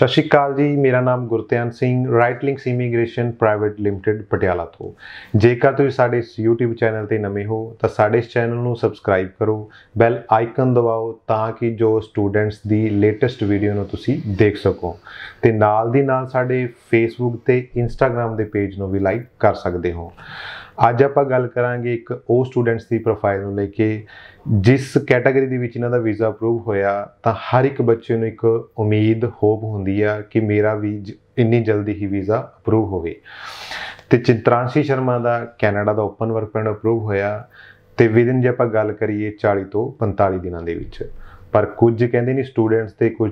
ਸਤਿ ਸ਼੍ਰੀ ਅਕਾਲ ਜੀ ਮੇਰਾ ਨਾਮ Gurtiyan Singh right links immigration private limited Patiala ਤੋਂ ਜੇਕਰ ਤੁਸੀਂ ਸਾਡੇ ਇਸ YouTube ਚੈਨਲ ਤੇ ਨਵੇਂ ਹੋ ਤਾਂ ਸਾਡੇ ਇਸ ਚੈਨਲ ਨੂੰ ਸਬਸਕ੍ਰਾਈਬ ਕਰੋ ਬੈਲ ਆਈਕਨ ਦਬਾਓ ਤਾਂ ਕਿ ਜੋ ਸਟੂਡੈਂਟਸ ਦੀ ਲੇਟੈਸਟ ਵੀਡੀਓ ਨੂੰ ਤੁਸੀਂ ਦੇਖ ਸਕੋ ਤੇ ਨਾਲ ਦੀ ਨਾਲ ਸਾਡੇ Facebook ਤੇ Instagram ਦੇ ਪੇਜ ਨੂੰ ਵੀ ਲਾਈਕ ਕਰ ਸਕਦੇ ਹੋ ਅੱਜ ਆਪਾਂ ਗੱਲ ਕਰਾਂਗੇ ਇੱਕ ਉਹ ਸਟੂਡੈਂਟਸ ਦੀ ਪ੍ਰੋਫਾਈਲ ਨੂੰ ਲੈ ਕੇ ਜਿਸ ਕੈਟਾਗਰੀ ਦੇ ਵਿੱਚ ਇਹਨਾਂ ਦਾ ਵੀਜ਼ਾ ਅਪਰੂਵ ਹੋਇਆ ਤਾਂ ਹਰ ਇੱਕ ਬੱਚੇ ਨੂੰ ਇੱਕ ਉਮੀਦ ਹੋਪ ਹੁੰਦੀ ਆ ਕਿ ਮੇਰਾ ਵੀ ਇੰਨੀ ਜਲਦੀ ਹੀ ਵੀਜ਼ਾ ਅਪਰੂਵ ਹੋਵੇ ਤੇ ਚਿੰਤਰਾਂਸ਼ੀ ਸ਼ਰਮਾ ਦਾ ਕੈਨੇਡਾ ਦਾ ਓਪਨ ਵਰਕ ਪਰਮਿਟ ਅਪਰੂਵ ਹੋਇਆ ਤੇ ਵਿਦਿਨ ਜੇ ਆਪਾਂ ਗੱਲ ਕਰੀਏ 40 ਤੋਂ 45 ਦਿਨਾਂ ਦੇ ਵਿੱਚ ਪਰ ਕੁਝ ਕਹਿੰਦੇ ਨਹੀਂ ਸਟੂਡੈਂਟਸ ਤੇ ਕੁਝ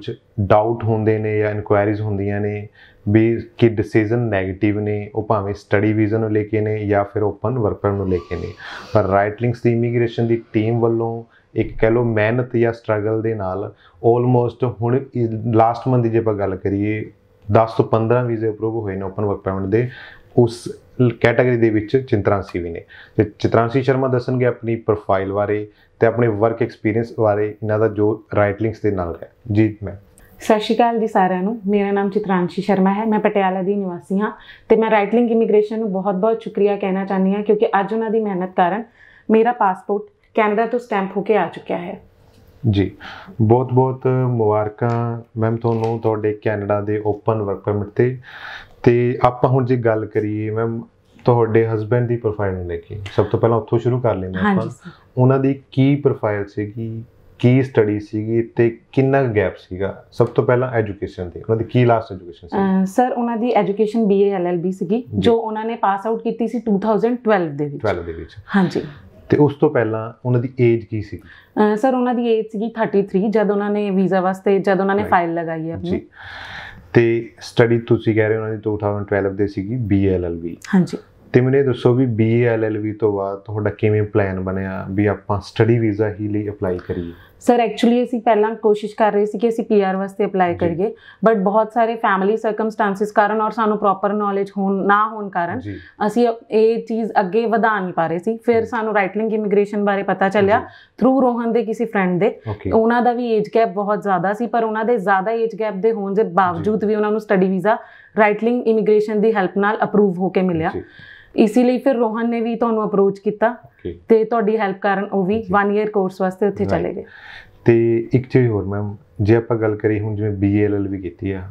ਡਾਊਟ ਹੁੰਦੇ ਨੇ ਜਾਂ ਇਨਕੁਆਇਰੀਜ਼ ਹੁੰਦੀਆਂ ਨੇ ਵੀ ਕਿ ਡਿਸੀਜਨ 네ਗੇਟਿਵ ਨੇ ਉਹ ਭਾਵੇਂ ਸਟੱਡੀ ਵੀਜ਼ਾ ਨੂੰ ਲੈ ਕੇ ਨੇ ਜਾਂ ਫਿਰ ਓਪਨ ਵਰਕਰ ਨੂੰ ਲੈ ਕੇ ਨੇ ਪਰ ਰਾਈਟ ਲਿੰਕਸ ਦੀ ਇਮੀਗ੍ਰੇਸ਼ਨ ਦੀ ਟੀਮ ਵੱਲੋਂ ਇੱਕ ਕਹ ਲੋ ਮਿਹਨਤ ਜਾਂ ਸਟਰਗਲ ਦੇ ਨਾਲ ਆਲਮੋਸਟ ਹੁਣ ਲਾਸਟ ਮੰਥ ਦੀ ਜੇ ਆਪਾਂ ਗੱਲ ਕਰੀਏ 10 ਤੋਂ 15 ਵੀਜ਼ੇ ਅਪਰੂਵ ਹੋਏ ਨੇ ਓਪਨ ਵਰਕ ਪਰਮਿਟ ਦੇ ਉਸ ਕੈਟਾਗਰੀ ਦੇ ਵਿੱਚ ਚਿੰਤਰਾਂਸੀ ਵੀ ਨੇ ਤੇ ਚਿੰਤਰਾਂਸੀ ਸ਼ਰਮਾ ਦੱਸਣਗੇ ਆਪਣੀ ਪ੍ਰੋਫਾਈਲ ਬਾਰੇ ਤੇ ਆਪਣੇ ਵਰਕ ਐਕਸਪੀਰੀਅੰਸ ਬਾਰੇ ਇਹਨਾਂ ਦਾ ਜੋ ਰਾਈਟ ਲਿੰਕਸ ਦੇ ਨਾਲ ਹੈ ਜੀ ਮੈਂ ਸਤਿ ਸ਼੍ਰੀ ਅਕਾਲ ਜੀ ਸਾਰਿਆਂ ਨੂੰ ਮੇਰਾ ਨਾਮ ਚਿਤਰਾਂਸ਼ੀ ਸ਼ਰਮਾ ਹੈ ਮੈਂ ਪਟਿਆਲਾ ਦੀ ਨਿਵਾਸੀ ਹਾਂ ਤੇ ਮੈਂ ਰਾਈਟ ਲਿੰਕ ਇਮੀਗ੍ਰੇਸ਼ਨ ਨੂੰ ਬਹੁਤ-ਬਹੁਤ ਸ਼ੁਕਰੀਆ ਕਹਿਣਾ ਚਾਹੁੰਦੀ ਹਾਂ ਕਿਉਂਕਿ ਅੱਜ ਉਹਨਾਂ ਦੀ ਮਿਹਨਤ ਕਾਰਨ ਮੇਰਾ ਪਾਸਪੋਰਟ ਕੈਨੇਡਾ ਤੋਂ ਸਟੈਂਪ ਹੋ ਕੇ ਆ ਚੁੱਕਿਆ ਹੈ ਜੀ ਬਹੁਤ ਬਹੁਤ ਮੁਬਾਰਕਾਂ ਮੈਮ ਤੁਹਾਨੂੰ ਤੁਹਾਡੇ ਕੈਨੇਡਾ ਦੇ ਓਪਨ ਵਰਕ ਪਰਮਿਟ ਤੇ ਤੇ ਆਪਾਂ ਹੁਣ ਜੇ ਗੱਲ ਕਰੀਏ ਮੈਮ ਤੁਹਾਡੇ ਹਸਬੰਡ ਦੀ ਪ੍ਰੋਫਾਈਲ ਨੂੰ ਲੈ ਕੇ ਸਭ ਤੋਂ ਪਹਿਲਾਂ ਉੱਥੋਂ ਸ਼ੁਰੂ ਕਰ ਲੈਂਦੇ ਆਪਾਂ ਉਹਨਾਂ ਦੀ ਕੀ ਪ੍ਰੋਫਾਈਲ ਸੀਗੀ ਕੀ ਸਟੱਡੀ ਸੀਗੀ ਤੇ ਕਿੰਨਾ ਗੈਪ ਸੀਗਾ ਸਭ ਤੋਂ ਪਹਿਲਾਂ ਐਜੂਕੇਸ਼ਨ ਦੀ ਉਹਨਾਂ ਦੀ ਕੀ ਲਾਸਟ ਐਜੂਕੇਸ਼ਨ ਸੀ ਸਰ ਉਹਨਾਂ ਦੀ ਐਜੂਕੇਸ਼ਨ ਬੀਏ ਐਲਐਲਬੀ ਸੀਗੀ ਜੋ ਉਹਨਾਂ ਨੇ ਪਾਸ ਆਊਟ ਕੀਤੀ ਸੀ 2012 ਦੇ ਵਿੱਚ 12 ਦੇ ਵਿੱਚ ਹਾਂਜੀ ਤੇ ਉਸ ਤੋਂ ਪਹਿਲਾਂ ਉਹਨਾਂ ਦੀ ਏਜ ਕੀ ਸੀ ਸਰ ਉਹਨਾਂ ਦੀ ਏਜ ਸੀਗੀ 33 ਜਦ ਉਹਨਾਂ ਨੇ ਵੀਜ਼ਾ ਵਾਸਤੇ ਜਦ ਉਹਨਾਂ ਨੇ ਫਾਈਲ ਲਗਾਈ ਹੈ ਆਪਣੀ ਤੇ ਸਟੱਡੀ ਤੁਸੀਂ ਕਹਿ ਰਹੇ ਹੋ ਉਹਨਾਂ ਦੀ 2012 ਦੇ ਸੀਗੀ BLLB ਹਾਂਜੀ ਤੇ ਮੈਨੂੰ ਦੱਸੋ ਵੀ BLLB ਤੋਂ ਬਾਅਦ ਤੁਹਾਡਾ ਕਿਵੇਂ ਪਲਾਨ ਬਣਿਆ ਵੀ ਆਪਾਂ ਸਟੱਡੀ ਵੀਜ਼ਾ ਹੀ ਲਈ ਅਪਲਾਈ ਕਰੀਏ ਸਰ ਐਕਚੁਅਲੀ ਅਸੀਂ ਪਹਿਲਾਂ ਕੋਸ਼ਿਸ਼ ਕਰ ਰਹੇ ਸੀ ਕਿ ਅਸੀਂ ਪੀਆਰ ਵਾਸਤੇ ਅਪਲਾਈ ਕਰੀਏ ਬਟ ਬਹੁਤ ਸਾਰੇ ਫੈਮਿਲੀ ਸਰਕਮਸਟੈਂਸਸ ਕਾਰਨ ਔਰ ਸਾਨੂੰ ਪ੍ਰੋਪਰ ਨੋਲੇਜ ਹੋਣ ਨਾ ਹੋਣ ਕਾਰਨ ਅਸੀਂ ਇਹ ਚੀਜ਼ ਅੱਗੇ ਵਧਾ ਨਹੀਂ ਪਾ ਰਹੇ ਸੀ ਫਿਰ ਸਾਨੂੰ ਰਾਈਟ ਲਿੰਗ ਇਮੀਗ੍ਰੇਸ਼ਨ ਬਾਰੇ ਪਤਾ ਚੱਲਿਆ ਥਰੂ ਰੋਹਨ ਦੇ ਕਿਸੇ ਫਰੈਂਡ ਦੇ ਉਹਨਾਂ ਦਾ ਵੀ ਏਜ ਗੈਪ ਬਹੁਤ ਜ਼ਿਆਦਾ ਸੀ ਪਰ ਉਹਨਾਂ ਦੇ ਜ਼ਿਆਦਾ ਏਜ ਗੈਪ ਦੇ ਹੋਣ ਦੇ ਬਾਵਜੂਦ ਵੀ ਉਹਨਾਂ ਨੂੰ study visa right link immigration ਦੀ ਹੈਲਪ ਨਾਲ ਅਪਰੂਵ ਹੋ ਕੇ ਮਿਲਿਆ ਇਸੇ ਲਈ ਫਿਰ ਰੋਹਨ ਨੇ ਵੀ ਤੁਹਾਨੂੰ ਅਪਰੋਚ ਕੀਤਾ ਤੇ ਤੁਹਾਡੀ ਹੈਲਪ ਕਰਨ ਉਹ ਵੀ 1 ਇਅਰ ਕੋਰਸ ਵਾਸਤੇ ਉੱਥੇ ਚਲੇ ਗਏ ਤੇ ਇੱਕ ਚੀਜ਼ ਹੋਰ ਮੈਮ ਜੇ ਆਪਾਂ ਗੱਲ ਕਰੀ ਹੁਣ ਜਿਵੇਂ ਬੀਐਲਐਲ ਵੀ ਕੀਤੀ ਆ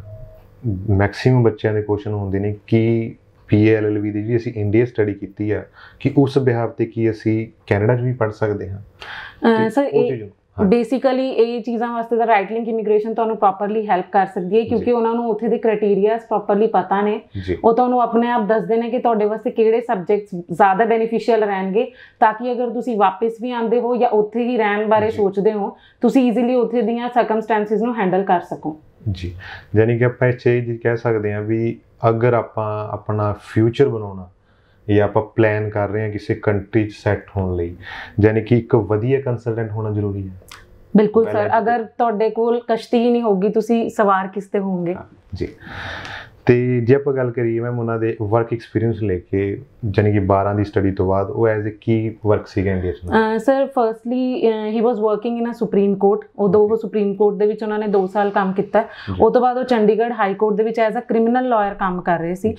ਮੈਕਸਿਮਮ ਬੱਚਿਆਂ ਦੇ ਕੁਐਸਚਨ ਹੁੰਦੇ ਨੇ ਕਿ ਵੀ ਦੀ ਵੀ ਅਸੀਂ ਇੰਡੀਆ ਸਟੱਡੀ ਕੀਤੀ ਆ ਕਿ ਉਸ ਬਿਹਾਵ ਤੇ ਕੀ ਅਸੀਂ ਕੈਨੇਡਾ 'ਚ ਵੀ ਪੜ ਸਕਦੇ ਹਾਂ ਸਰ ਇਹ ਬੇਸਿਕਲੀ ਇਹ ਚੀਜ਼ਾਂ ਵਾਸਤੇ ਦਾ ਰਾਈਟ ਲਿੰਕ ਇਮੀਗ੍ਰੇਸ਼ਨ ਤੁਹਾਨੂੰ ਪ੍ਰੋਪਰਲੀ ਹੈਲਪ ਕਰ ਸਕਦੀ ਹੈ ਕਿਉਂਕਿ ਉਹਨਾਂ ਨੂੰ ਉੱਥੇ ਦੇ ਕ੍ਰਾਈਟੇਰੀਆਸ ਪ੍ਰੋਪਰਲੀ ਪਤਾ ਨੇ ਉਹ ਤੁਹਾਨੂੰ ਆਪਣੇ ਆਪ ਦੱਸਦੇ ਨੇ ਕਿ ਤੁਹਾਡੇ ਵਾਸਤੇ ਕਿਹੜੇ ਸਬਜੈਕਟਸ ਜ਼ਿਆਦਾ ਬੈਨੀਫੀਸ਼ੀਅਲ ਰਹਿਣਗੇ ਤਾਂ ਕਿ ਅਗਰ ਤੁਸੀਂ ਵਾਪਸ ਵੀ ਆਉਂਦੇ ਹੋ ਜਾਂ ਉੱਥੇ ਹੀ ਰਹਿਣ ਬਾਰੇ ਸੋਚਦੇ ਹੋ ਤੁਸੀਂ ਈਜ਼ੀਲੀ ਉੱਥੇ ਦੀਆਂ ਸਰਕਮਸਟੈਂਸਸ ਨੂੰ ਹੈਂਡਲ ਕਰ ਸਕੋ ਜੀ ਯਾਨੀ ਕਿ ਆਪਾਂ ਇਹ ਚੀਜ਼ ਕਹਿ ਸਕਦੇ ਹਾਂ ਵੀ ਅਗਰ ਆਪਾਂ ਆਪਣਾ ਫਿਊਚਰ ਬਣਾਉਣਾ ਜਾਂ ਆਪਾਂ ਪਲਾਨ ਕਰ ਰਹੇ ਹਾਂ ਕਿਸੇ ਕੰਟਰੀ 'ਚ ਸੈੱਟ ਹੋਣ ਲਈ ਯਾਨੀ ਕਿ ਇੱਕ ਵਧੀਆ ਕੰਸਲਟੈਂਟ ਹੋਣਾ ਜ਼ਰੂਰੀ ਹੈ ਬਿਲਕੁਲ ਸਰ ਅਗਰ ਤੁਹਾਡੇ ਕੋਲ ਕਸ਼ਤੀ ਹੀ ਨਹੀਂ ਹੋਗੀ ਤੁਸੀਂ ਸਵਾਰ ਕਿਸ ਤੇ ਹੋਵੋਗੇ ਜੀ ਤੇ ਜੇ ਆਪਾਂ ਗੱਲ ਕਰੀਏ ਮੈਂ ਉਹਨਾਂ ਦੇ ਵਰਕ ਐਕਸਪੀਰੀਅੰਸ ਲੈ ਕੇ ਜਾਨੀ ਕਿ 12 ਦੀ ਸਟੱਡੀ ਤੋਂ ਬਾਅਦ ਉਹ ਐਜ਼ ਅ ਕੀ ਵਰਕ ਸੀਗਾ engagement sir firstly he was working in a supreme court ਉਦੋਂ ਉਹ ਸੁਪਰੀਮ ਕੋਰਟ ਦੇ ਵਿੱਚ ਉਹਨਾਂ ਨੇ 2 ਸਾਲ ਕੰਮ ਕੀਤਾ ਉਹ ਤੋਂ ਬਾਅਦ ਉਹ ਚੰਡੀਗੜ੍ਹ ਹਾਈ ਕੋਰਟ ਦੇ ਵਿੱਚ ਐਜ਼ ਅ ਕ੍ਰਿਮੀਨਲ ਲਾਇਰ ਕੰਮ ਕਰ ਰਹੇ ਸੀ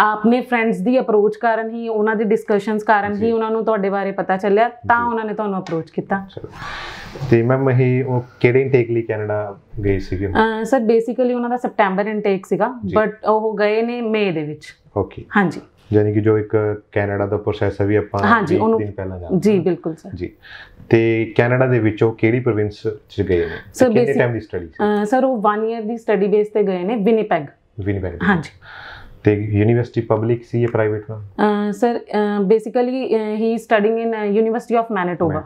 ਆਪਣੇ ਫਰੈਂਡਸ ਦੀ ਅਪਰੋਚ ਕਾਰਨ ਹੀ ਉਹਨਾਂ ਦੀ ਡਿਸਕਸ਼ਨਸ ਕਾਰਨ ਹੀ ਉਹਨਾਂ ਨੂੰ ਤੁਹਾਡੇ ਬਾਰੇ ਪਤਾ ਚੱਲਿਆ ਤਾਂ ਉਹਨਾਂ ਨੇ ਤੁਹਾਨੂੰ ਅਪਰੋਚ ਕੀਤਾ ਤੇ ਮੈਂ ਮਹੀ ਉਹ ਕਿਹੜੇ ਇਨਟੇਕ ਲਈ ਕੈਨੇਡਾ ਗਏ ਸੀਗੇ ਸਰ ਬੇਸਿਕਲੀ ਉਹਨਾਂ ਦਾ ਸਪਟੈਂਬਰ ਇਨਟੇਕ ਸੀਗਾ ਬਟ ਉਹ ਗਏ ਨੇ ਮਈ ਦੇ ਵਿੱਚ ਓਕੇ ਹਾਂਜੀ ਯਾਨੀ ਕਿ ਜੋ ਇੱਕ ਕੈਨੇਡਾ ਦਾ ਪ੍ਰੋਸੈਸ ਹੈ ਵੀ ਆਪਾਂ ਉਹਨੂੰ ਦਿਨ ਪਹਿਲਾਂ ਜਾਂਦੇ ਜੀ ਬਿਲਕੁਲ ਸਰ ਜੀ ਤੇ ਕੈਨੇਡਾ ਦੇ ਵਿੱਚ ਉਹ ਕਿਹੜੀ ਪ੍ਰੋਵਿੰਸ ਚ ਗਏ ਨੇ ਸਰ ਕਿੰਨੇ ਟਾਈਮ ਦੀ ਸਟੱਡੀ ਸਰ ਉਹ 1 ਇਅਰ ਦੀ ਸਟੱਡੀ ਬੇਸ ਤੇ ਗਏ ਨੇ ਵਿਨੀਪੈਗ ਵਿਨੀਪੈਗ ਹਾਂਜੀ ਤੇ ਯੂਨੀਵਰਸਿਟੀ ਪਬਲਿਕ ਸੀ ਜਾਂ private ma'am sir basically he studying in university of Manitoba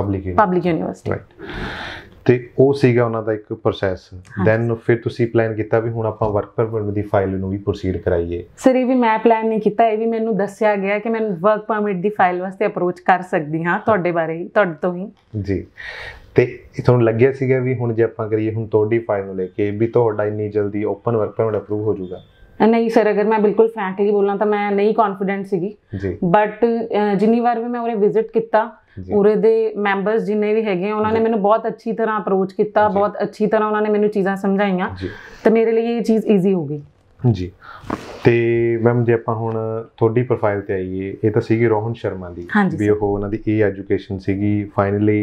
public public university right ਤੇ ਉਹ ਸੀਗਾ ਉਹਨਾਂ ਦਾ ਇੱਕ ਪ੍ਰੋਸੈਸ ਦੈਨ ਫਿਰ ਤੁਸੀਂ ਪਲਾਨ ਕੀਤਾ ਵੀ ਹੁਣ ਆਪਾਂ ਵਰਕ ਪਰਮਿਟ ਦੀ ਫਾਈਲ ਨੂੰ ਵੀ ਪ੍ਰੋਸੀਡ ਕਰਾਈਏ ਸਰ ਇਹ ਵੀ ਮੈਂ ਪਲਾਨ ਨਹੀਂ ਕੀਤਾ ਇਹ ਵੀ ਮੈਨੂੰ ਦੱਸਿਆ ਗਿਆ ਕਿ ਮੈਂ ਵਰਕ ਪਰਮਿਟ ਦੀ ਫਾਈਲ ਵਾਸਤੇ ਅਪਰੋਚ ਕਰ ਸਕਦੀ ਹਾਂ ਤੁਹਾਡੇ ਬਾਰੇ ਹੀ ਤੁਹਾਡੇ ਤੋਂ ਹੀ ਜੀ ਤੇ ਤੁਹਾਨੂੰ ਲੱਗਿਆ ਸੀਗਾ ਵੀ ਹੁਣ ਜੇ ਆਪਾਂ ਕਰੀਏ ਹੁਣ ਤੁਹਾਡੀ ਫਾਈਲ ਨੂੰ ਲੈ ਕੇ ਵੀ ਤੁਹਾਡਾ ਇੰਨੀ ਜਲਦੀ ਓਪਨ ਵਰਕ ਪਰਮਿਟ ਅਪਰੂਵ ਹੋ ਜਾਊਗਾ ਨਹੀਂ ਸਰ ਅਗਰ ਮੈਂ ਬਿਲਕੁਲ ਫ੍ਰੈਂਕਲੀ ਬੋਲਾਂ ਤਾਂ ਮੈਂ ਨਹੀਂ ਕੌਨਫੀਡੈਂਟ ਸੀਗੀ ਬਟ ਜਿੰਨੀ ਵਾਰ ਵੀ ਮੈਂ ਉਰੇ ਵਿਜ਼ਿਟ ਕੀਤਾ ਉਰੇ ਦੇ ਮੈਂਬਰਸ ਜਿੰਨੇ ਵੀ ਹੈਗੇ ਉਹਨਾਂ ਨੇ ਮੈਨੂੰ ਬਹੁਤ ਅੱਛੀ ਤਰ੍ਹਾਂ ਅਪਰੋਚ ਕੀਤਾ ਬਹੁਤ ਅੱਛੀ ਤਰ੍ਹਾਂ ਉਹਨਾਂ ਨੇ ਮੈਨੂੰ ਚੀਜ਼ਾਂ ਸਮਝਾਈਆਂ ਤੇ ਮੇਰੇ ਲਈ ਇਹ ਚੀਜ਼ ਈਜ਼ੀ ਹੋ ਗਈ ਜੀ ਤੇ ਮੈਮ ਜੇ ਆਪਾਂ ਹੁਣ ਤੁਹਾਡੀ ਪ੍ਰੋਫਾਈਲ ਤੇ ਆਈਏ ਇਹ ਤਾਂ ਸੀਗੀ ਰੋਹਨ ਸ਼ਰਮਾ ਦੀ ਵੀ ਉਹ ਉਹਨਾਂ ਦੀ ਏ ਐਜੂਕੇਸ਼ਨ ਸੀਗੀ ਫਾਈਨਲੀ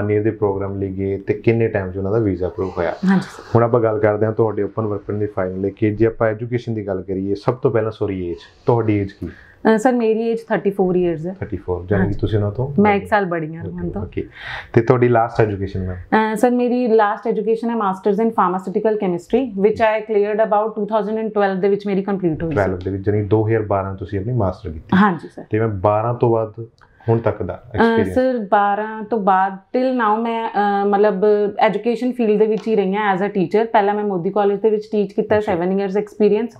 1 ਇਅਰ ਦੇ ਪ੍ਰੋਗਰਾਮ ਲਈ ਗਏ ਤੇ ਕਿੰਨੇ ਟਾਈਮ 'ਚ ਉਹਨਾਂ ਦਾ ਵੀਜ਼ਾ ਅਪਰੂਵ ਹੋਇਆ ਹੁਣ ਆਪਾਂ ਗੱਲ ਕਰਦੇ ਹਾਂ ਤੁਹਾਡੇ ਓਪਨ ਵਰਕ ਪਰਮਿਟ ਦੀ ਫਾਈਨਲ ਲਈ ਕਿ ਜੇ ਆਪਾਂ ਐਜੂਕੇਸ਼ਨ ਦੀ ਗੱਲ ਕਰੀਏ ਸਭ ਤੋਂ ਪਹਿਲਾਂ ਸੋਰੀ ਏਜ ਤੁਹਾਡੀ ਏਜ ਕੀ ਸਰ ਮੇਰੀ ਏਜ 34 ਇਅਰਸ ਹੈ 34 ਜਾਨੀ ਕਿ ਤੁਸੀਂ ਨਾ ਤੋਂ ਮੈਂ 1 ਸਾਲ ਬੜੀ ਹਾਂ ਹਾਂ ਤਾਂ ਓਕੇ ਤੇ ਤੁਹਾਡੀ ਲਾਸਟ ਐਜੂਕੇਸ਼ਨ ਮੈਂ ਸਰ ਮੇਰੀ ਲਾਸਟ ਐਜੂਕੇਸ਼ਨ ਹੈ ਮਾਸਟਰਸ ਇਨ ਫਾਰਮਾਸਿਊਟੀਕਲ ਕੈਮਿਸਟਰੀ ਵਿਚ ਆਈ ਕਲੀਅਰਡ ਅਬਾਊਟ 2012 ਦੇ ਵਿੱਚ ਮੇਰੀ ਕੰਪਲੀਟ ਹੋਈ ਸੀ 12 ਦੇ ਵਿੱਚ ਜਾਨੀ 2012 ਤੁਸੀਂ ਆਪਣੀ ਮਾਸਟਰ ਕੀਤੀ ਹਾਂਜੀ ਸਰ ਤੇ ਮੈਂ 12 ਤੋਂ ਬਾਅਦ ਹੁਣ ਤੱਕ ਦਾ ਐਕਸਪੀਰੀਅੰਸ ਸਰ 12 ਤੋਂ ਬਾਅਦ ਟਿਲ ਨਾਉ ਮੈਂ ਮਤਲਬ ਐਜੂਕੇਸ਼ਨ ਫੀਲਡ ਦੇ ਵਿੱਚ ਹੀ ਰਹੀ ਹਾਂ ਐਜ਼ ਅ ਟੀਚਰ ਪਹਿਲਾਂ ਮੈਂ ਮੋਦੀ ਕਾਲਜ ਦੇ ਵਿੱਚ ਟੀਚ ਕੀਤਾ 7 ਇਅਰਸ ਐਕਸਪੀਰੀਅੰਸ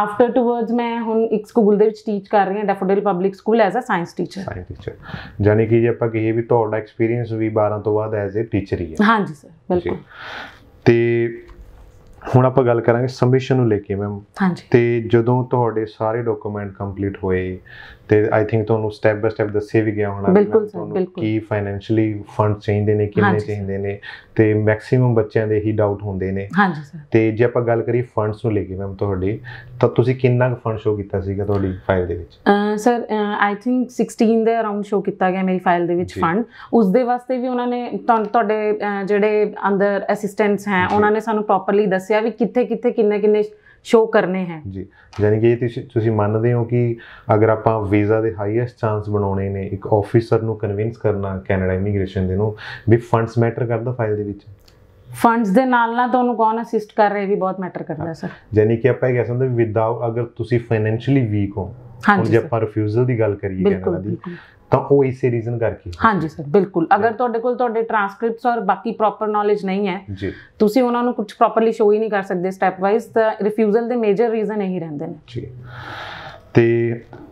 ਆਫਟਰ ਟੂਵਰਡਸ ਮੈਂ ਹੁਣ ਇੱਕ ਸਕੂਲ ਦੇ ਵਿੱਚ ਟੀਚ ਕਰ ਰਹੀ ਹਾਂ Daffodil public school as a science teacher science teacher ਜਾਨੀ ਕਿ ਜੇ ਆਪਾਂ ਕਹੀਏ ਵੀ ਤੁਹਾਡਾ ਐਕਸਪੀਰੀਅੰਸ ਵੀ 12 ਤੋਂ ਬਾਅਦ ਐਜ਼ ਅ ਟੀਚਰ ਹੀ ਹੈ ਹਾਂਜੀ ਸਰ ਬਿਲਕੁਲ ਤੇ ਹੁਣ ਆਪਾਂ ਗੱਲ ਕਰਾਂਗੇ ਸਬਮਿਸ਼ਨ ਨੂੰ ਲੈ ਕੇ ਮੈਮ ਹਾਂਜੀ ਤੇ ਜਦੋਂ ਤੁਹਾਡੇ ਸਾਰੇ ਡਾਕੂਮੈਂਟ ਕੰਪਲੀਟ ਹੋਏ ਤੇ ਆਈ ਥਿੰਕ ਤੁਹਾਨੂੰ ਸਟੈਪ ਬਾਈ ਸਟੈਪ ਦੱਸੇ ਵੀ ਗਿਆ ਹੋਣਾ ਤੁਹਾਨੂੰ ਕੀ ਫਾਈਨੈਂਸ਼ੀਅਲੀ ਫੰਡ ਚਾਹੀਦੇ ਨੇ ਕਿੰਨੇ ਚਾਹੀਦੇ ਨੇ ਤੇ ਮੈਕਸਿਮਮ ਬੱਚਿਆਂ ਦੇ ਹੀ ਡਾਊਟ ਹੁੰਦੇ ਨੇ ਹਾਂਜੀ ਸਰ ਤੇ ਜੇ ਆਪਾਂ ਗੱਲ ਕਰੀ ਫੰਡਸ ਨੂੰ ਲੈ ਕੇ ਮੈਮ ਤੁਹਾਡੀ ਤਾਂ ਤੁਸੀਂ ਕਿੰਨਾ ਕੁ ਫੰਡ ਸ਼ੋ ਕੀਤਾ ਸੀਗਾ ਤੁਹਾਡੀ ਫਾਈਲ ਦੇ ਵਿੱਚ ਸਰ ਆਈ ਥਿੰਕ 16 ਦੇ ਅਰਾਊਂਡ ਸ਼ੋ ਕੀਤਾ ਗਿਆ ਮੇਰੀ ਫਾਈਲ ਦੇ ਵਿੱਚ ਫੰਡ ਉਸ ਦੇ ਵਾਸਤੇ ਵੀ ਉਹਨਾਂ ਨੇ ਤੁਹਾਡੇ ਜਿਹੜੇ ਅੰਦਰ ਅਸਿਸਟੈਂਟਸ ਹੈ ਉਹਨਾਂ ਨੇ ਸਾਨੂੰ ਪ੍ਰੋਪਰਲੀ ਦੱਸਿਆ ਵੀ ਕਿੱਥੇ ਕਿੱਥੇ ਕਿੰਨੇ ਕਿੰਨੇ ਸ਼ੋ ਕਰਨੇ ਹੈ ਜੀ ਯਾਨੀ ਕਿ ਤੁਸੀਂ ਤੁਸੀਂ ਮੰਨਦੇ ਹੋ ਕਿ ਅਗਰ ਆਪਾਂ ਵੀਜ਼ਾ ਦੇ ਹਾਈਐਸਟ ਚਾਂਸ ਬਣਾਉਣੇ ਨੇ ਇੱਕ ਆਫੀਸਰ ਨੂੰ ਕਨਵਿੰਸ ਕਰਨਾ ਕੈਨੇਡਾ ਇਮੀਗ੍ਰੇਸ਼ਨ ਦੇ ਨੂੰ ਵੀ ਫੰਡਸ ਮੈਟਰ ਕਰਦਾ ਫਾਈਲ ਦੇ ਵਿੱਚ ਫੰਡਸ ਦੇ ਨਾਲ ਨਾਲ ਤੁਹਾਨੂੰ ਕੌਣ ਅਸਿਸਟ ਕਰ ਰਿਹਾ ਵੀ ਬਹੁਤ ਮੈਟਰ ਕਰਦਾ ਸਰ ਯਾਨੀ ਕਿ ਆਪਾਂ ਇਹ ਕਹਿ ਸਕਦੇ ਵਿਦਆਊਟ ਅਗਰ ਤੁਸੀਂ ਫਾਈਨੈਂਸ਼ੀਅਲੀ ਵੀਕ ਹੋ ਹਾਂਜੀ ਜੇ ਆਪਾਂ ਰਿਫਿਊਜ਼ਲ ਦੀ ਗੱਲ ਕਰੀਏ ਕੈਨੇਡਾ ਦੀ ਤਾਂ ਉਹ ਇਸੇ ਰੀਜ਼ਨ ਕਰਕੇ ਹਾਂਜੀ ਸਰ ਬਿਲਕੁਲ ਅਗਰ ਤੁਹਾਡੇ ਕੋਲ ਤੁਹਾਡੇ ਟ੍ਰਾਂਸਕ੍ਰਿਪਟਸ ਔਰ ਬਾਕੀ ਪ੍ਰੋਪਰ ਨੌਲੇਜ ਨਹੀਂ ਹੈ ਜੀ ਤੁਸੀਂ ਉਹਨਾਂ ਨੂੰ ਕੁਝ ਪ੍ਰੋਪਰਲੀ ਸ਼ੋ ਹੀ ਨਹੀਂ ਕਰ ਸਕਦੇ ਸਟੈਪ ਵਾਈਜ਼ ਤਾਂ ਰਿਫਿਊਜ਼ਲ ਦੇ ਮੇਜਰ ਰੀਜ਼ਨ ਇਹੀ ਰਹਿੰਦੇ ਨੇ ਜੀ ਤੇ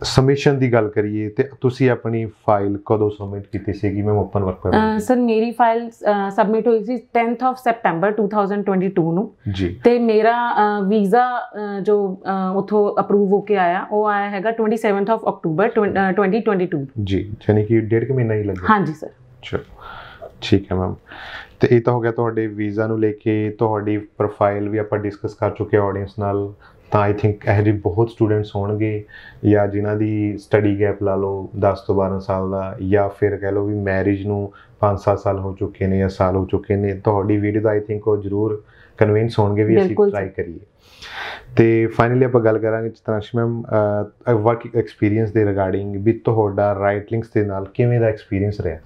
ਸਬਮਿਸ਼ਨ ਦੀ ਗੱਲ ਕਰੀਏ ਤੇ ਤੁਸੀਂ ਆਪਣੀ ਫਾਈਲ ਕਦੋਂ ਸਬਮਿਟ ਕੀਤੀ ਸੀਗੀ ਮੈਮ ਓਪਨ ਵਰਕ ਪਰ ਸਰ ਮੇਰੀ ਫਾਈਲ ਸਬਮਿਟ ਹੋਈ ਸੀ 10th ਆਫ ਸੈਪਟੈਂਬਰ 2022 ਨੂੰ ਜੀ ਤੇ ਮੇਰਾ ਵੀਜ਼ਾ ਜੋ ਉਥੋਂ ਅਪਰੂਵ ਹੋ ਕੇ ਆਇਆ ਉਹ ਆਇਆ ਹੈਗਾ 27th ਆਫ ਅਕਤੂਬਰ 2022 ਜੀ ਯਾਨੀ ਕਿ ਡੇਢ ਕੁ ਮਹੀਨਾ ਹੀ ਲੱਗਾ ਹਾਂਜੀ ਸਰ ਚਲੋ ਠੀਕ ਹੈ ਮੈਮ ਤੇ ਇਹ ਤਾਂ ਹੋ ਗਿਆ ਤੁਹਾਡੇ ਵੀਜ਼ਾ ਨੂੰ ਲੈ ਕੇ ਤੁਹਾਡੀ ਪ੍ਰੋਫਾਈਲ ਵੀ ਆਪਾਂ ਡਿਸਕਸ ਕਰ ਚੁੱਕੇ ਆਡੀਅנס ਨਾਲ ਤਾਂ ਆਈ ਥਿੰਕ ਇਹ ਜਿਹੇ ਬਹੁਤ ਸਟੂਡੈਂਟਸ ਹੋਣਗੇ ਜਾਂ ਜਿਨ੍ਹਾਂ ਦੀ ਸਟੱਡੀ ਗੈਪ ਲਾ ਲਓ 10 ਤੋਂ 12 ਸਾਲ ਦਾ ਜਾਂ ਫਿਰ ਕਹਿ ਲਓ ਵੀ ਮੈਰਿਜ ਨੂੰ 5-7 ਸਾਲ ਹੋ ਚੁੱਕੇ ਨੇ ਜਾਂ ਸਾਲ ਹੋ ਚੁੱਕੇ ਨੇ ਤੁਹਾਡੀ ਵੀਡੀਓ ਦਾ ਆਈ ਥਿੰਕ ਉਹ ਜ਼ਰੂਰ ਕਨਵਿੰਸ ਹੋਣਗੇ ਵੀ ਅਸੀਂ ਟਰਾਈ ਕਰੀਏ ਤੇ ਫਾਈਨਲੀ ਆਪਾਂ ਗੱਲ ਕਰਾਂਗੇ ਚਤਨਾਸ਼ ਮੈਮ ਵਰਕ ਐਕਸਪੀਰੀਅੰਸ ਦੇ ਰਿਗਾਰਡਿੰਗ ਵੀ ਤੁਹਾਡਾ ਰਾਈਟ ਲਿੰਕਸ ਦੇ ਨਾਲ ਕਿਵੇਂ ਦਾ ਐਕਸਪੀਰੀਅੰਸ ਰਿਹਾ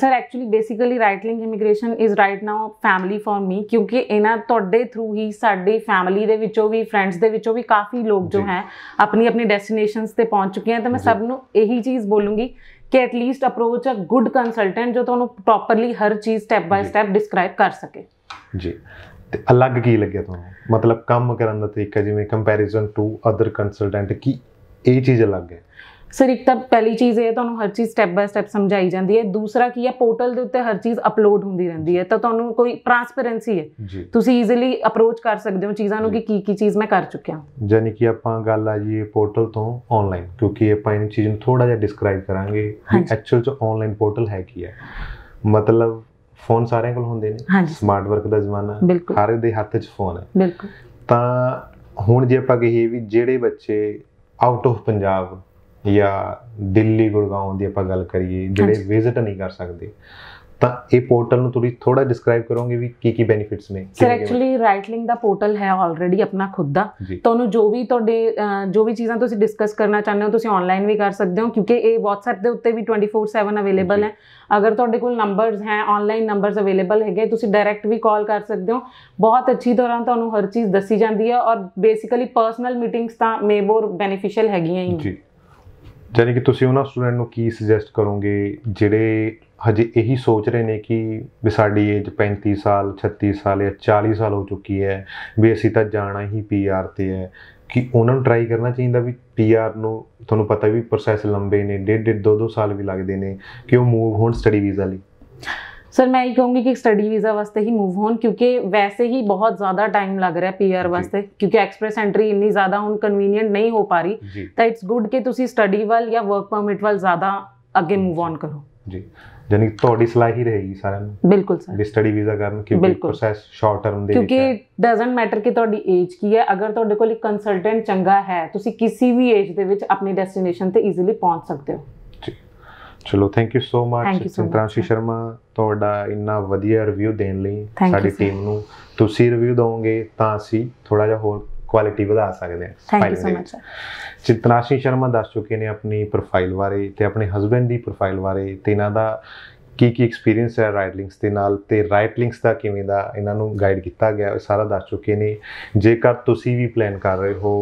sir actually basically Right link immigration is right now family for me ਕਿਉਂਕਿ ਇਹਨਾਂ ਤੁਹਾਡੇ ਥਰੂ ਹੀ ਸਾਡੀ ਫੈਮਿਲੀ ਦੇ ਵਿੱਚੋਂ ਵੀ ਫਰੈਂਡਸ ਦੇ ਵਿੱਚੋਂ ਵੀ ਕਾਫੀ ਲੋਕ ਜੋ ਹੈ ਆਪਣੀ ਆਪਣੀ ਡੈਸਟੀਨੇਸ਼ਨਸ ਤੇ ਪਹੁੰਚ ਚੁੱਕੇ ਹਨ ਤਾਂ ਮੈਂ ਸਭ ਨੂੰ ਇਹੀ ਚੀਜ਼ ਬੋਲੂੰਗੀ ਕਿ at least approach a good consultant ਜੋ ਤੁਹਾਨੂੰ ਪ੍ਰੋਪਰਲੀ ਹਰ ਚੀਜ਼ ਸਟੈਪ ਬਾਈ ਸਟੈਪ ਡਿਸਕ੍ਰਾਈਬ ਕਰ ਸਕੇ ਜੀ ਤੇ ਅਲੱਗ ਕੀ ਲੱਗਿਆ ਤੁਹਾਨੂੰ ਮਤਲਬ ਕੰਮ ਕਰਨ ਦਾ ਤਰੀਕਾ ਜਿਵੇਂ ਕੰਪੈਰੀਜ਼ਨ ਟੂ ਅਦਰ ਕੰਸਲਟੈਂਟ ਕੀ ਇਹ ਚੀਜ਼ ਅਲੱਗ ਹੈ ਸਰ ਇੱਕ ਤਾਂ ਪਹਿਲੀ ਚੀਜ਼ ਇਹ ਤੁਹਾਨੂੰ ਹਰ ਚੀਜ਼ ਸਟੈਪ ਬਾਈ ਸਟੈਪ ਸਮਝਾਈ ਜਾਂਦੀ ਹੈ ਦੂਸਰਾ ਕੀ ਹੈ ਪੋਰਟਲ ਦੇ ਉੱਤੇ ਹਰ ਚੀਜ਼ ਅਪਲੋਡ ਹੁੰਦੀ ਰਹਿੰਦੀ ਹੈ ਤਾਂ ਤੁਹਾਨੂੰ ਕੋਈ ਟ੍ਰਾਂਸਪੇਰੈਂਸੀ ਹੈ ਤੁਸੀਂ ਈਜ਼ੀਲੀ ਅਪਰੋਚ ਕਰ ਸਕਦੇ ਹੋ ਚੀਜ਼ਾਂ ਨੂੰ ਕਿ ਕੀ ਕੀ ਚੀਜ਼ ਮੈਂ ਕਰ ਚੁੱਕਿਆ ਜਾਨੀ ਕਿ ਆਪਾਂ ਗੱਲ ਆ ਜੀ ਪੋਰਟਲ ਤੋਂ ਆਨਲਾਈਨ ਕਿਉਂਕਿ ਆਪਾਂ ਇਹ ਚੀਜ਼ ਨੂੰ ਥੋੜਾ ਜਿਹਾ ਡਿਸਕ੍ਰਾਈਬ ਕਰਾਂਗੇ ਐਕਚੁਅਲ ਚ ਆਨਲਾਈਨ ਪੋਰਟਲ ਹੈ ਕੀ ਹੈ ਮਤਲਬ ਫੋਨ ਸਾਰਿਆਂ ਕੋਲ ਹੁੰਦੇ ਨੇ ਸਮਾਰਟ ਵਰਕ ਦਾ ਜ਼ਮਾਨਾ ਹਰ ਦੇ ਹੱਥ 'ਚ ਫੋਨ ਹੈ ਬਿਲਕੁਲ ਤਾਂ ਹੁਣ ਜੇ ਆਪਾਂ ਕਹੀਏ ਵੀ ਜਿਹੜੇ ਬੱਚੇ ਆਊਟ ਆਫ ਪੰਜਾਬ ਜਾਂ ਦਿੱਲੀ ਗੁਰਗਾਉਂ ਦੀ ਆਪਾਂ ਗੱਲ ਕਰੀਏ ਜਿਹੜੇ ਵਿਜ਼ਿਟ ਨਹੀਂ ਕਰ ਸਕਦੇ ਤਾਂ ਇਹ ਪੋਰਟਲ ਨੂੰ ਤੁਸੀਂ ਥੋੜਾ ਡਿਸਕ੍ਰਾਈਬ ਕਰੋਗੇ ਵੀ ਕੀ ਕੀ ਬੈਨੀਫਿਟਸ ਨੇ ਸਰ ਐਕਚੁਅਲੀ ਰਾਈਟਲਿੰਗ ਦਾ ਪੋਰਟਲ ਹੈ ਆਲਰੇਡੀ ਆਪਣਾ ਖੁਦ ਦਾ ਤੁਹਾਨੂੰ ਜੋ ਵੀ ਤੁਹਾਡੇ ਜੋ ਵੀ ਚੀਜ਼ਾਂ ਤੁਸੀਂ ਡਿਸਕਸ ਕਰਨਾ ਚਾਹੁੰਦੇ ਹੋ ਤੁਸੀਂ ਆਨਲਾਈਨ ਵੀ ਕਰ ਸਕਦੇ ਹੋ ਕਿਉਂਕਿ ਇਹ WhatsApp ਦੇ ਉੱਤੇ ਵੀ 24/7 ਅਵੇਲੇਬਲ ਹੈ ਅਗਰ ਤੁਹਾਡੇ ਕੋਲ ਨੰਬਰਸ ਹੈ ਆਨਲਾਈਨ ਨੰਬਰਸ ਅਵੇਲੇਬਲ ਹੈਗੇ ਤੁਸੀਂ ਡਾਇਰੈਕਟ ਵੀ ਕਾਲ ਕਰ ਸਕਦੇ ਹੋ ਬਹੁਤ ਅੱਛੀ ਤਰ੍ਹਾਂ ਤੁਹਾਨੂੰ ਹਰ ਚੀਜ਼ ਦੱਸੀ ਜਾਂਦੀ ਹੈ ਔਰ ਬੇਸਿਕਲੀ ਪਰਸਨਲ ਮੀਟਿੰਗਸ ਤਾਂ ਮੇਬੋਰ ਬੈਨੀਫੀਸ਼ੀਅਲ ਹੈਗੀਆਂ ਹੀ ਜੀ ਜਾਨੀ ਕਿ ਤੁਸੀਂ ਉਹਨਾਂ ਸਟੂਡੈਂਟ ਨੂੰ ਕੀ ਸੁਜੈਸਟ ਕਰੋਗੇ ਜਿਹੜੇ ਹਜੇ ਇਹੀ ਸੋਚ ਰਹੇ ਨੇ ਕਿ ਵੀ ਸਾਡੀ ਏਜ 35 ਸਾਲ 36 ਸਾਲ ਜਾਂ 40 ਸਾਲ ਹੋ ਚੁੱਕੀ ਹੈ ਵੀ ਅਸੀਂ ਤਾਂ ਜਾਣਾ ਹੀ ਪੀਆਰ ਤੇ ਹੈ ਕਿ ਉਹਨਾਂ ਨੂੰ ਟਰਾਈ ਕਰਨਾ ਚਾਹੀਦਾ ਵੀ ਪੀਆਰ ਨੂੰ ਤੁਹਾਨੂੰ ਪਤਾ ਵੀ ਪ੍ਰੋਸੈਸ ਲੰਬੇ ਨੇ ਡੇਢ ਡੇਢ ਦੋ ਦੋ ਸਾਲ ਵੀ ਲੱਗਦੇ ਨੇ ਕਿ ਉਹ ਮੂਵ ਹੋਣ ਸਟੱਡੀ ਵੀਜ਼ਾ ਲਈ ਸਰ ਮੈਂ ਇਹ ਕਹੂੰਗੀ ਕਿ ਸਟੱਡੀ ਵੀਜ਼ਾ ਵਾਸਤੇ ਹੀ ਮੂਵ ਹੋਣ ਕਿਉਂਕਿ ਵੈਸੇ ਹੀ ਬਹੁਤ ਜ਼ਿਆਦਾ ਟਾਈਮ ਲੱਗ ਰਿਹਾ ਪੀਆਰ ਵਾਸਤੇ ਕਿਉਂਕਿ ਐਕਸਪ੍ਰੈਸ ਐਂਟਰੀ ਇੰਨੀ ਜ਼ਿਆਦਾ ਹੁਣ ਕਨਵੀਨੀਅੰਟ ਨਹੀਂ ਹੋ ਪਾ ਰਹੀ ਤਾਂ ਇਟਸ ਗੁੱਡ ਕਿ ਤੁਸੀਂ ਸਟੱਡੀ ਵੱਲ ਜਾਂ ਵਰਕ ਪਰਮਿਟ ਵੱਲ ਜ਼ਿਆਦਾ ਅੱਗੇ ਮੂਵ ਔਨ ਕਰੋ ਜੀ ਜਾਨੀ ਤੁਹਾਡੀ ਸਲਾਹ ਹੀ ਰਹੇਗੀ ਸਾਰਿਆਂ ਨੂੰ ਬਿਲਕੁਲ ਸਰ ਵੀ ਸਟੱਡੀ ਵੀਜ਼ਾ ਕਰਨ ਕਿਉਂਕਿ ਪ੍ਰੋਸੈਸ ਸ਼ਾਰਟ ਟਰਮ ਦੇ ਵਿੱਚ ਕਿਉਂਕਿ ਡਸਨਟ ਮੈਟਰ ਕਿ ਤੁਹਾਡੀ ਏਜ ਕੀ ਹੈ ਅਗਰ ਤੁਹਾਡੇ ਕੋਲ ਇੱਕ ਕੰਸਲਟੈਂਟ ਚੰਗਾ ਹੈ ਤੁਸੀਂ ਕਿਸੇ ਵੀ ਏਜ ਦੇ ਵਿੱਚ ਆਪਣੀ ਡੈਸਟੀਨੇਸ਼ਨ ਤੇ ਈਜ਼ੀਲੀ ਪਹੁੰਚ ਸਕਦੇ ਹੋ ਚਲੋ ਥੈਂਕ ਯੂ ਸੋ ਮਚ ਸੰਤਰਾਂਸ਼ੀ ਸ਼ਰਮਾ ਤੁਹਾਡਾ ਇੰਨਾ ਵਧੀਆ ਰਿਵਿਊ ਦੇਣ ਲਈ ਸਾਡੀ ਟੀਮ ਨੂੰ ਤੁਸੀਂ ਰਿਵਿਊ ਦੋਗੇ ਤਾਂ ਅਸੀਂ ਥੋੜਾ ਜਿਹਾ ਹੋਰ ਕੁਆਲਿਟੀ ਵਧਾ ਸਕਦੇ ਹਾਂ ਥੈਂਕ ਯੂ ਸੋ ਮਚ ਚਿੰਤਨਾਸ਼ੀ ਸ਼ਰਮਾ ਦੱਸ ਚੁੱਕੇ ਨੇ ਆਪਣੀ ਪ੍ਰੋਫਾਈਲ ਬਾਰੇ ਤੇ ਆਪਣੇ ਹਸਬੰਡ ਦੀ ਪ੍ਰੋਫਾਈਲ ਬਾਰੇ ਤੇ ਇਹਨਾਂ ਦਾ ਕੀ ਕੀ ਐਕਸਪੀਰੀਅੰਸ ਹੈ ਰਾਈਟ ਲਿੰਕਸ ਦੇ ਨਾਲ ਤੇ ਰਾਈਟ ਲਿੰਕਸ ਦਾ ਕਿਵੇਂ ਦਾ ਇਹਨਾਂ ਨੂੰ ਗਾਈਡ ਕੀਤਾ ਗਿਆ ਸਾਰਾ ਦੱਸ ਚੁੱਕੇ ਨੇ ਜੇਕਰ ਤੁਸੀਂ ਵੀ ਪਲਾਨ ਕਰ ਰਹੇ ਹੋ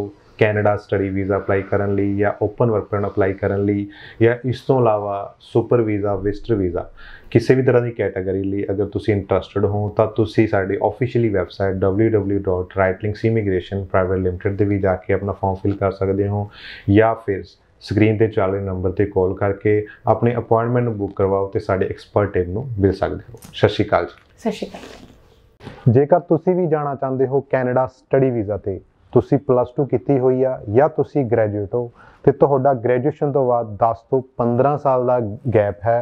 ਕੈਨੇਡਾ ਸਟੱਡੀ ਵੀਜ਼ਾ ਅਪਲਾਈ ਕਰਨ ਲਈ ਜਾਂ ਓਪਨ ਵਰਕ ਪਰਮਿਟ ਅਪਲਾਈ ਕਰਨ ਲਈ ਜਾਂ ਇਸ ਤੋਂ ਇਲਾਵਾ ਸੁਪਰ ਵੀਜ਼ਾ ਵਿਜ਼ਟਰ ਵੀਜ਼ਾ ਕਿਸੇ ਵੀ ਤਰ੍ਹਾਂ ਦੀ ਕੈਟਾਗਰੀ ਲਈ ਅਗਰ ਤੁਸੀਂ ਇੰਟਰਸਟਿਡ ਹੋ ਤਾਂ ਤੁਸੀਂ ਸਾਡੀ ਆਫੀਸ਼ੀਅਲੀ ਵੈਬਸਾਈਟ www.rightlinksimmigrationprivate limited ਵੀ ਜਾ ਕੇ ਆਪਣਾ ਫਾਰਮ ਫਿਲ ਕਰ ਸਕਦੇ ਹੋ ਜਾਂ ਫਿਰ ਸਕਰੀਨ ਤੇ ਚੱਲ ਰਹੇ ਨੰਬਰ ਤੇ ਕਾਲ ਕਰਕੇ ਆਪਣੇ ਅਪਾਇੰਟਮੈਂਟ ਬੁੱਕ ਕਰਵਾਓ ਤੇ ਸਾਡੇ ਐਕਸਪਰਟ ਟੀਮ ਨੂੰ ਮਿਲ ਸਕਦੇ ਹੋ ਸਤਿ ਸ਼੍ਰੀ ਅਕਾਲ ਜੀ ਸਤਿ ਸ਼੍ਰੀ ਅਕਾਲ ਜੇਕਰ ਤੁਸੀਂ ਵੀ ਜਾਣਾ ਚਾਹੁੰਦੇ ਹੋ ਕੈਨੇਡਾ ਸਟੱਡੀ ਵੀਜ਼ਾ ਤੇ ਤੁਸੀਂ ਪਲੱਸ 2 ਕੀਤੀ ਹੋਈ ਆ ਜਾਂ ਤੁਸੀਂ ਗ੍ਰੈਜੂਏਟ ਹੋ ਤੇ ਤੁਹਾਡਾ ਗ੍ਰੈਜੂਏਸ਼ਨ ਤੋਂ ਬਾਅਦ 10 ਤੋਂ 15 ਸਾਲ ਦਾ ਗੈਪ ਹੈ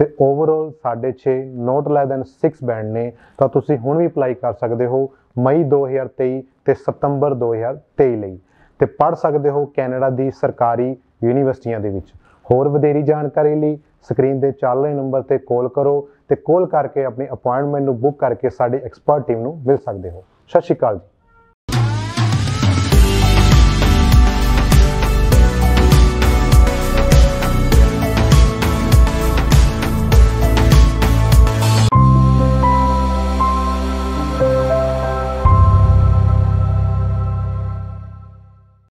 ਤੇ overall 6.5 not less than 6 band ਨੇ ਤਾਂ ਤੁਸੀਂ ਹੁਣ ਵੀ ਅਪਲਾਈ ਕਰ ਸਕਦੇ ਹੋ ਮਈ 2023 ਤੇ ਸਤੰਬਰ 2023 ਲਈ ਤੇ ਪੜ ਸਕਦੇ ਹੋ ਕੈਨੇਡਾ ਦੀ ਸਰਕਾਰੀ ਯੂਨੀਵਰਸਿਟੀਆਂ ਦੇ ਵਿੱਚ ਹੋਰ ਵਧੇਰੀ ਜਾਣਕਾਰੀ ਲਈ ਸਕਰੀਨ ਦੇ ਚੱਲ ਰਹੇ ਨੰਬਰ ਤੇ ਕਾਲ ਕਰੋ ਤੇ ਕਾਲ ਕਰਕੇ ਆਪਣੀ ਅਪਾਇੰਟਮੈਂਟ ਨੂੰ ਬੁੱਕ ਕਰਕੇ ਸਾਡੀ ਐਕਸਪਰਟ ਟੀਮ ਨੂੰ ਮਿਲ ਸਕਦੇ ਹੋ ਸਤਿ ਸ਼੍ਰੀ ਅਕਾਲ ਜੀ